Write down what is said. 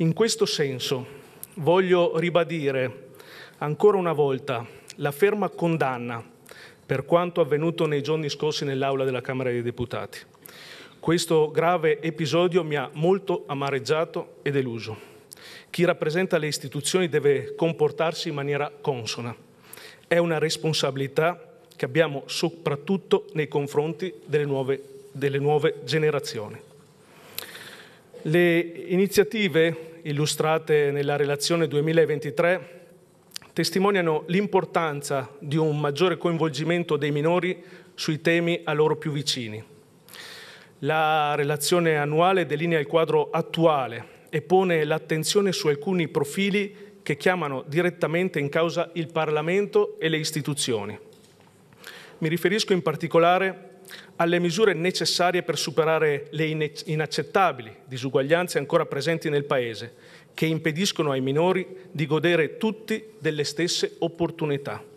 In questo senso voglio ribadire ancora una volta la ferma condanna per quanto avvenuto nei giorni scorsi nell'Aula della Camera dei Deputati. Questo grave episodio mi ha molto amareggiato e deluso. Chi rappresenta le istituzioni deve comportarsi in maniera consona. È una responsabilità che abbiamo soprattutto nei confronti delle nuove, delle nuove generazioni. Le iniziative illustrate nella relazione 2023 testimoniano l'importanza di un maggiore coinvolgimento dei minori sui temi a loro più vicini. La relazione annuale delinea il quadro attuale e pone l'attenzione su alcuni profili che chiamano direttamente in causa il Parlamento e le istituzioni. Mi riferisco in particolare alle misure necessarie per superare le inaccettabili disuguaglianze ancora presenti nel Paese, che impediscono ai minori di godere tutti delle stesse opportunità.